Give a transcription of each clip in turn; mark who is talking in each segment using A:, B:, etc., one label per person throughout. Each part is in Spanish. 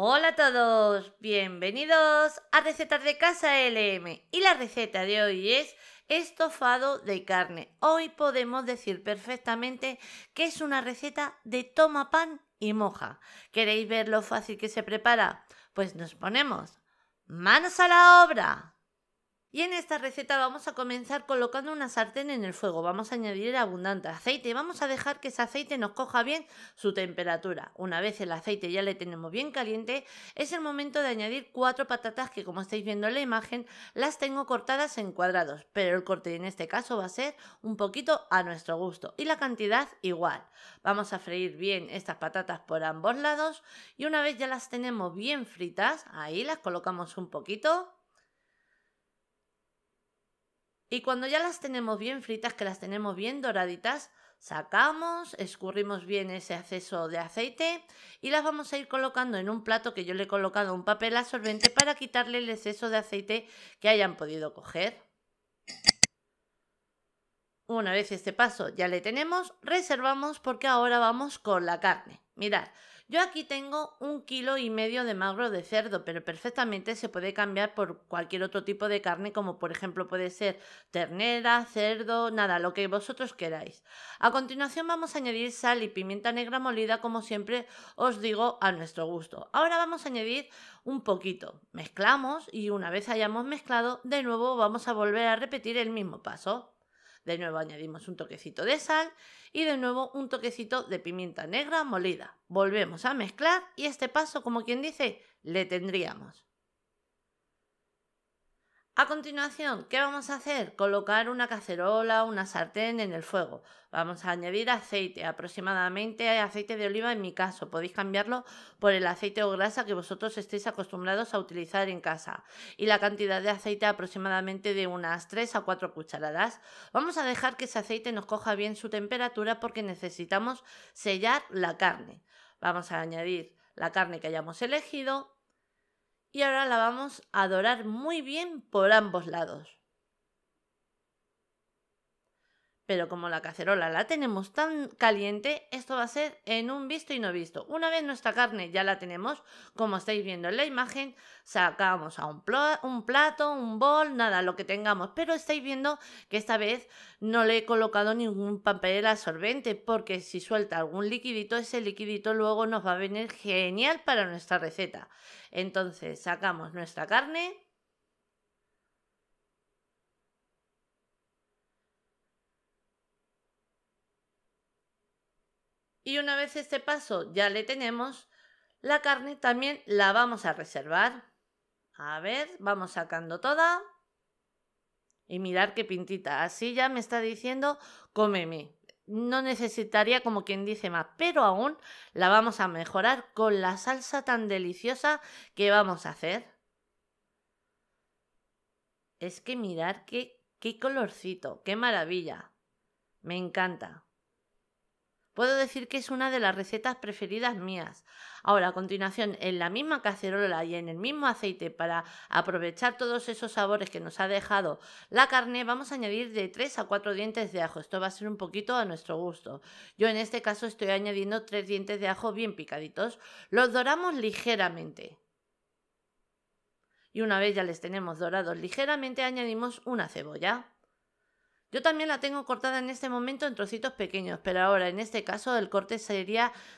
A: Hola a todos, bienvenidos a Recetas de Casa LM y la receta de hoy es estofado de carne. Hoy podemos decir perfectamente que es una receta de toma pan y moja. ¿Queréis ver lo fácil que se prepara? Pues nos ponemos manos a la obra. Y en esta receta vamos a comenzar colocando una sartén en el fuego, vamos a añadir abundante aceite, vamos a dejar que ese aceite nos coja bien su temperatura. Una vez el aceite ya le tenemos bien caliente, es el momento de añadir cuatro patatas que como estáis viendo en la imagen, las tengo cortadas en cuadrados, pero el corte en este caso va a ser un poquito a nuestro gusto y la cantidad igual. Vamos a freír bien estas patatas por ambos lados y una vez ya las tenemos bien fritas, ahí las colocamos un poquito y cuando ya las tenemos bien fritas, que las tenemos bien doraditas, sacamos, escurrimos bien ese exceso de aceite y las vamos a ir colocando en un plato que yo le he colocado un papel absorbente para quitarle el exceso de aceite que hayan podido coger. Una vez este paso ya le tenemos, reservamos porque ahora vamos con la carne. Mirad, yo aquí tengo un kilo y medio de magro de cerdo, pero perfectamente se puede cambiar por cualquier otro tipo de carne, como por ejemplo puede ser ternera, cerdo, nada, lo que vosotros queráis. A continuación vamos a añadir sal y pimienta negra molida, como siempre os digo, a nuestro gusto. Ahora vamos a añadir un poquito. Mezclamos y una vez hayamos mezclado, de nuevo vamos a volver a repetir el mismo paso. De nuevo añadimos un toquecito de sal y de nuevo un toquecito de pimienta negra molida. Volvemos a mezclar y este paso, como quien dice, le tendríamos. A continuación, ¿qué vamos a hacer? Colocar una cacerola, o una sartén en el fuego. Vamos a añadir aceite, aproximadamente aceite de oliva en mi caso. Podéis cambiarlo por el aceite o grasa que vosotros estéis acostumbrados a utilizar en casa. Y la cantidad de aceite aproximadamente de unas 3 a 4 cucharadas. Vamos a dejar que ese aceite nos coja bien su temperatura porque necesitamos sellar la carne. Vamos a añadir la carne que hayamos elegido, y ahora la vamos a dorar muy bien por ambos lados. Pero como la cacerola la tenemos tan caliente, esto va a ser en un visto y no visto. Una vez nuestra carne ya la tenemos, como estáis viendo en la imagen, sacamos a un, plato, un bol, nada, lo que tengamos. Pero estáis viendo que esta vez no le he colocado ningún papel absorbente, porque si suelta algún liquidito, ese liquidito luego nos va a venir genial para nuestra receta. Entonces sacamos nuestra carne Y una vez este paso ya le tenemos, la carne también la vamos a reservar. A ver, vamos sacando toda. Y mirar qué pintita. Así ya me está diciendo, cómeme. No necesitaría como quien dice más, pero aún la vamos a mejorar con la salsa tan deliciosa que vamos a hacer. Es que mirar qué, qué colorcito, qué maravilla. Me encanta. Puedo decir que es una de las recetas preferidas mías. Ahora, a continuación, en la misma cacerola y en el mismo aceite para aprovechar todos esos sabores que nos ha dejado la carne, vamos a añadir de 3 a 4 dientes de ajo. Esto va a ser un poquito a nuestro gusto. Yo en este caso estoy añadiendo 3 dientes de ajo bien picaditos. Los doramos ligeramente. Y una vez ya les tenemos dorados ligeramente, añadimos una cebolla. Yo también la tengo cortada en este momento en trocitos pequeños, pero ahora en este caso el corte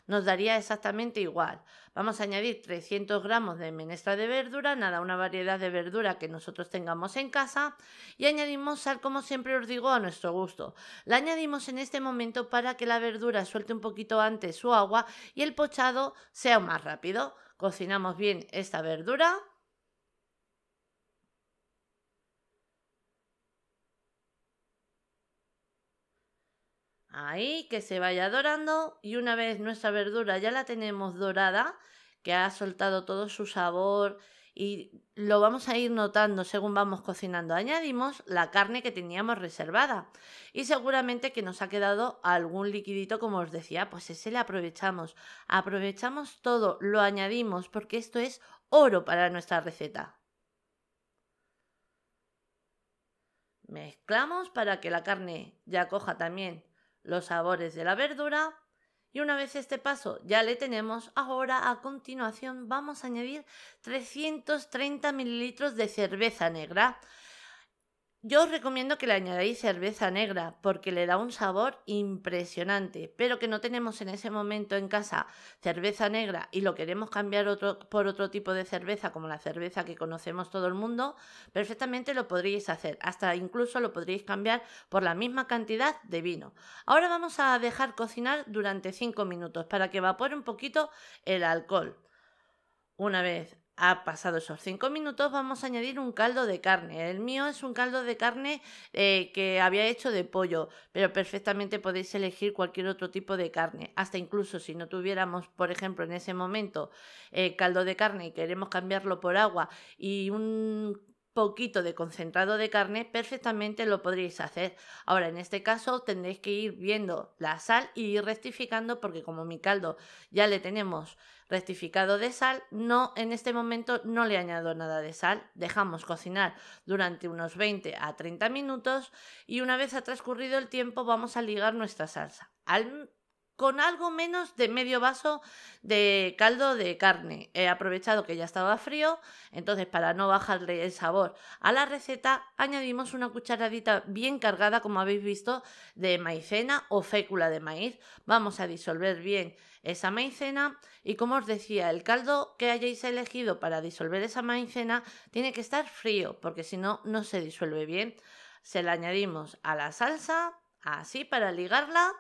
A: nos daría exactamente igual. Vamos a añadir 300 gramos de menestra de verdura, nada, una variedad de verdura que nosotros tengamos en casa y añadimos sal como siempre os digo a nuestro gusto. La añadimos en este momento para que la verdura suelte un poquito antes su agua y el pochado sea más rápido. Cocinamos bien esta verdura Ahí que se vaya dorando y una vez nuestra verdura ya la tenemos dorada, que ha soltado todo su sabor y lo vamos a ir notando según vamos cocinando. Añadimos la carne que teníamos reservada y seguramente que nos ha quedado algún liquidito como os decía, pues ese le aprovechamos. Aprovechamos todo, lo añadimos porque esto es oro para nuestra receta. Mezclamos para que la carne ya coja también los sabores de la verdura. Y una vez este paso ya le tenemos, ahora a continuación vamos a añadir 330 mililitros de cerveza negra. Yo os recomiendo que le añadáis cerveza negra porque le da un sabor impresionante, pero que no tenemos en ese momento en casa cerveza negra y lo queremos cambiar por otro tipo de cerveza como la cerveza que conocemos todo el mundo, perfectamente lo podríais hacer, hasta incluso lo podríais cambiar por la misma cantidad de vino. Ahora vamos a dejar cocinar durante 5 minutos para que evapore un poquito el alcohol. Una vez ha pasado esos 5 minutos, vamos a añadir un caldo de carne. El mío es un caldo de carne eh, que había hecho de pollo, pero perfectamente podéis elegir cualquier otro tipo de carne. Hasta incluso si no tuviéramos, por ejemplo, en ese momento eh, caldo de carne y queremos cambiarlo por agua y un poquito de concentrado de carne, perfectamente lo podréis hacer. Ahora, en este caso, tendréis que ir viendo la sal y rectificando porque como mi caldo ya le tenemos rectificado de sal, no en este momento no le añado nada de sal. Dejamos cocinar durante unos 20 a 30 minutos y una vez ha transcurrido el tiempo vamos a ligar nuestra salsa. Al con algo menos de medio vaso de caldo de carne. He aprovechado que ya estaba frío, entonces para no bajarle el sabor a la receta, añadimos una cucharadita bien cargada, como habéis visto, de maicena o fécula de maíz. Vamos a disolver bien esa maicena y como os decía, el caldo que hayáis elegido para disolver esa maicena tiene que estar frío, porque si no, no se disuelve bien. Se la añadimos a la salsa, así para ligarla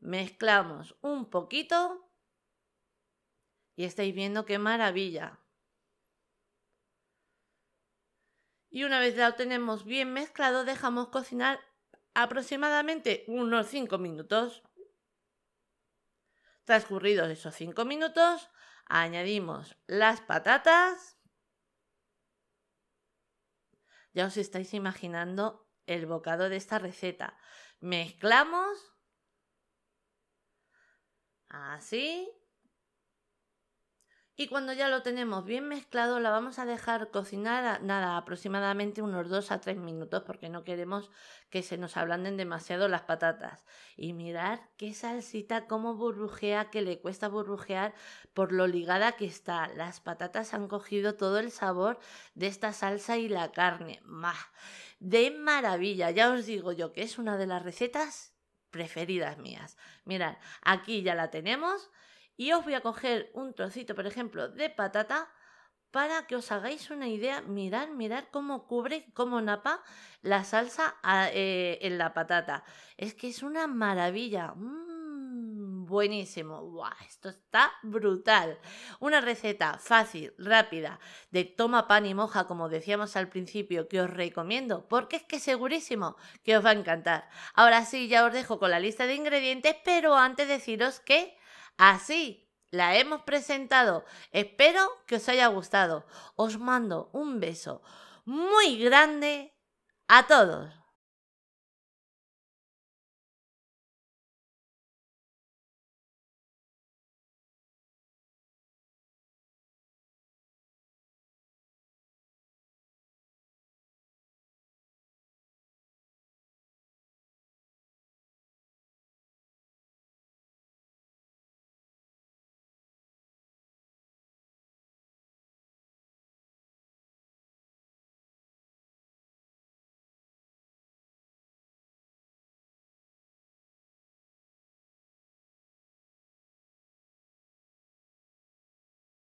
A: Mezclamos un poquito y estáis viendo qué maravilla. Y una vez lo tenemos bien mezclado, dejamos cocinar aproximadamente unos 5 minutos. Transcurridos esos 5 minutos, añadimos las patatas. Ya os estáis imaginando el bocado de esta receta. Mezclamos Así. ¿Ah, y cuando ya lo tenemos bien mezclado, la vamos a dejar cocinar nada, aproximadamente unos 2 a 3 minutos, porque no queremos que se nos ablanden demasiado las patatas. Y mirar qué salsita, cómo burbujea, que le cuesta burbujear por lo ligada que está. Las patatas han cogido todo el sabor de esta salsa y la carne. ¡Mah! De maravilla, ya os digo yo que es una de las recetas preferidas mías. Mirad, aquí ya la tenemos y os voy a coger un trocito, por ejemplo, de patata para que os hagáis una idea. Mirad, mirad cómo cubre, cómo napa la salsa ah, eh, en la patata. Es que es una maravilla. Mm buenísimo. ¡Buah! Esto está brutal. Una receta fácil, rápida, de toma pan y moja, como decíamos al principio, que os recomiendo, porque es que segurísimo que os va a encantar. Ahora sí, ya os dejo con la lista de ingredientes, pero antes deciros que así la hemos presentado. Espero que os haya gustado. Os mando un beso muy grande a todos.